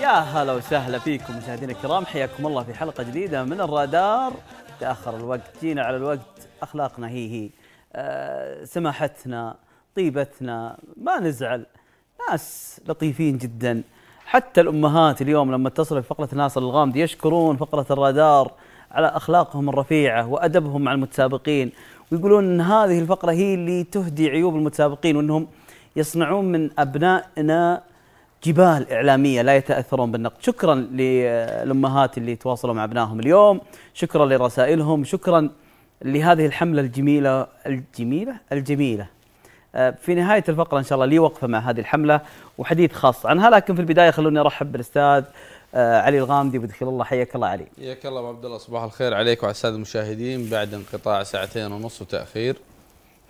يا هلا وسهلا فيكم مشاهدينا الكرام حياكم الله في حلقه جديده من الرادار تاخر الوقت جينا على الوقت اخلاقنا هي هي أه سماحتنا طيبتنا ما نزعل ناس لطيفين جدا حتى الامهات اليوم لما اتصلوا بفقره ناصر الغامدي يشكرون فقره الرادار على اخلاقهم الرفيعه وادبهم مع المتسابقين ويقولون ان هذه الفقره هي اللي تهدي عيوب المتسابقين وانهم يصنعون من ابنائنا جبال إعلامية لا يتأثرون بالنقد شكرا للأمهات اللي تواصلوا مع أبنائهم اليوم شكرا لرسائلهم شكرا لهذه الحملة الجميلة الجميلة الجميلة آه، في نهاية الفقرة إن شاء الله لي وقفة مع هذه الحملة وحديث خاص عنها لكن في البداية خلوني أرحب بالأستاذ آه، علي الغامدي بدخل الله حياك الله علي حياك الله عبد الله صباح الخير عليك وعلى السادة المشاهدين بعد انقطاع ساعتين ونص وتأخير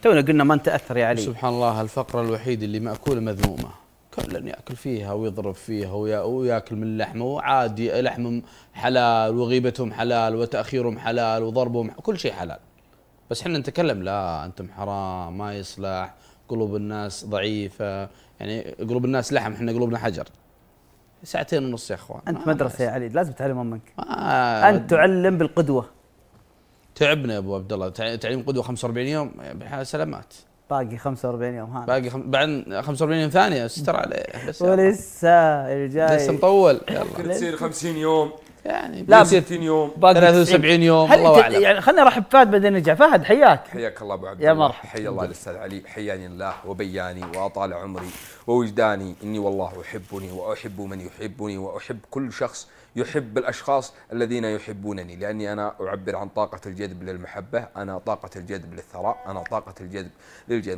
تونا قلنا ما نتأثر يا علي سبحان الله الفقرة الوحيدة اللي مأكولة مذمومة كل ياكل فيها ويضرب فيها وياكل من لحمه وعادي لحمهم حلال وغيبتهم حلال وتاخيرهم حلال وضربهم كل شيء حلال بس احنا نتكلم لا انتم حرام ما يصلح قلوب الناس ضعيفه يعني قلوب الناس لحم احنا قلوبنا حجر ساعتين ونص يا اخوان انت مدرسه يا علي لازم تعلم امك آه انت تعلم بالقدوه تعبنا يا ابو عبد الله تعليم قدوه 45 يوم سلامات باقي 45 يوم هذا باقي خم... بعد 45 يوم ثانيه استر عليه بس ولسه الجاي لسه مطول يلا تصير 50 يوم يعني لا 60 يوم 73 يوم الله اعلم يعني خليني ارحب فهد بعدين نرجع فهد حياك حياك الله ابو عبد يا مرحبا حيا الله الاستاذ علي حياني الله وبياني واطال عمري ووجداني اني والله احبني واحب من يحبني واحب كل شخص يحب الاشخاص الذين يحبونني لاني انا اعبر عن طاقه الجذب للمحبه، انا طاقه الجذب للثراء، انا طاقه الجذب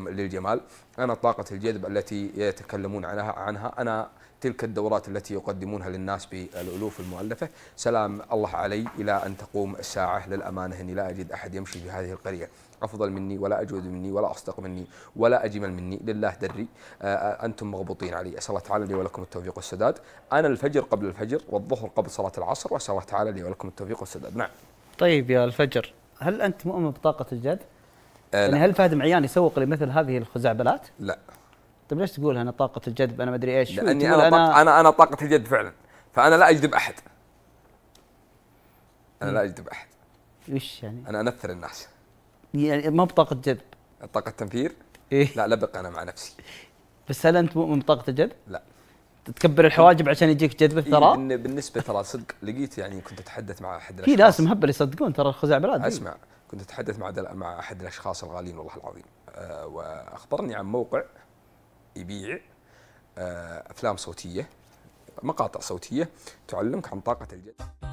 للجمال، انا طاقه الجذب التي يتكلمون عنها عنها، انا تلك الدورات التي يقدمونها للناس بالالوف المؤلفه سلام الله علي الى ان تقوم الساعه للامانه اني لا اجد احد يمشي في هذه القريه افضل مني ولا اجود مني ولا اصدق مني ولا اجمل مني لله دري آه، آه، انتم مغبوطين علي اسال الله تعالى لي ولكم التوفيق والسداد انا الفجر قبل الفجر والظهر قبل صلاه العصر واسال الله تعالى لي ولكم التوفيق والسداد نعم طيب يا الفجر هل انت مؤمن بطاقه الجد؟ أه يعني هل فهد معيان يسوق لمثل هذه الخزعبلات؟ لا طيب ليش تقول انا طاقه الجذب انا ما ادري ايش لاني انا طاقة انا انا طاقه الجذب فعلا فانا لا اجذب احد انا لا إيه. اجذب احد وش يعني؟ انا انثر الناس يعني ما بطاقه جذب طاقه تنفير؟ إيه؟ لا لبق انا مع نفسي بس هل انت مؤمن بطاقه الجذب؟ لا تكبر الحواجب عشان يجيك جذب إيه، ترى؟ إيه بالنسبه ترى صدق لقيت يعني كنت اتحدث مع احد في ناس مهبل يصدقون ترى الخزعبلات إيه. اسمع كنت اتحدث مع مع احد الاشخاص الغالين والله العظيم آه، واخبرني عن موقع يبيع آه، افلام صوتيه مقاطع صوتيه تعلمك عن طاقه الجذب